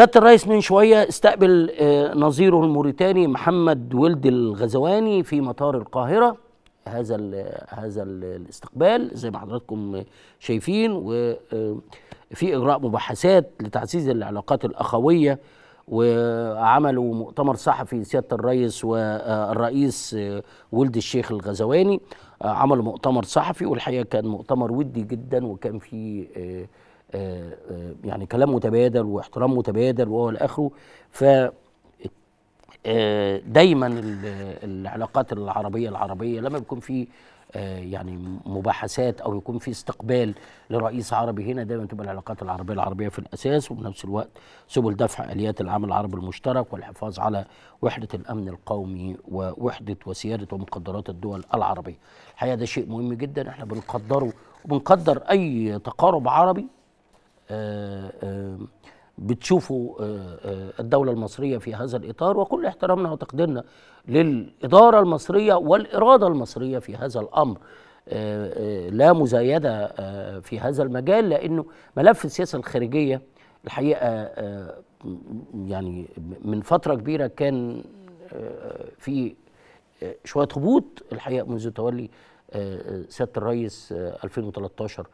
سياده الرئيس من شويه استقبل آه، نظيره الموريتاني محمد ولد الغزواني في مطار القاهره هذا الـ هذا الـ الاستقبال زي ما حضراتكم شايفين وفي آه، اجراء مباحثات لتعزيز العلاقات الاخويه وعملوا مؤتمر صحفي سياده الرئيس والرئيس آه، ولد الشيخ الغزواني عملوا مؤتمر صحفي والحقيقه كان مؤتمر ودي جدا وكان فيه يعني كلام متبادل واحترام متبادل وهو اخره ف آه، دايما العلاقات العربيه العربيه لما بيكون في آه، يعني مباحثات او يكون في استقبال لرئيس عربي هنا دايما تبقى العلاقات العربيه العربيه في الاساس وفي نفس الوقت سبل دفع اليات العمل العربي المشترك والحفاظ على وحده الامن القومي ووحده وسياده ومقدرات الدول العربيه. الحقيقه ده شيء مهم جدا احنا بنقدره وبنقدر اي تقارب عربي آه، آه، بتشوفوا آه، الدولة المصرية في هذا الإطار وكل احترامنا وتقديرنا للإدارة المصرية والإرادة المصرية في هذا الأمر لا مزايدة في هذا المجال لأنه ملف السياسة الخارجية الحقيقة يعني من فترة كبيرة كان في شوية هبوط الحقيقة منذ تولي سيادة الرئيس 2013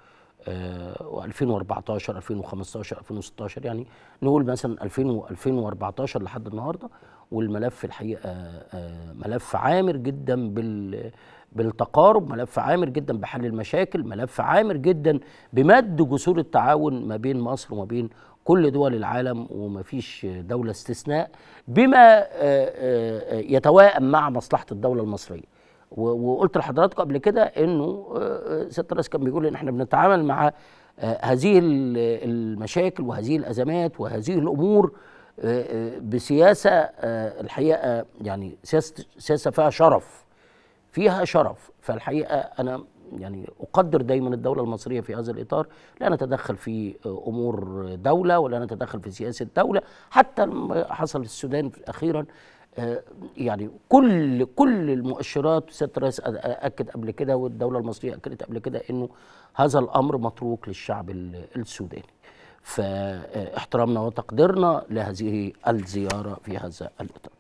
و 2014 2015 2016 يعني نقول مثلا 2000 2014 لحد النهارده والملف الحقيقه آه، آه، ملف عامر جدا بال بالتقارب ملف عامر جدا بحل المشاكل ملف عامر جدا بمد جسور التعاون ما بين مصر وما بين كل دول العالم وما فيش دولة استثناء بما آه، يتواءم مع مصلحة الدولة المصرية وقلت لحضراتكم قبل كده انه سياده الرئيس آه، كان بيقول ان احنا بنتعامل مع آه، هذه المشاكل وهذه الازمات وهذه الامور آه، بسياسه الحقيقه يعني سياسه سياسه فيها شرف فيها شرف فالحقيقه انا يعني اقدر دايما الدوله المصريه في هذا الاطار لا نتدخل في امور دوله ولا نتدخل في سياسه دوله حتى حصل في السودان اخيرا يعني كل كل المؤشرات سياده الرئيس اكد قبل كده والدوله المصريه اكدت قبل كده انه هذا الامر متروك للشعب السوداني فاحترامنا وتقديرنا لهذه الزياره في هذا الاطار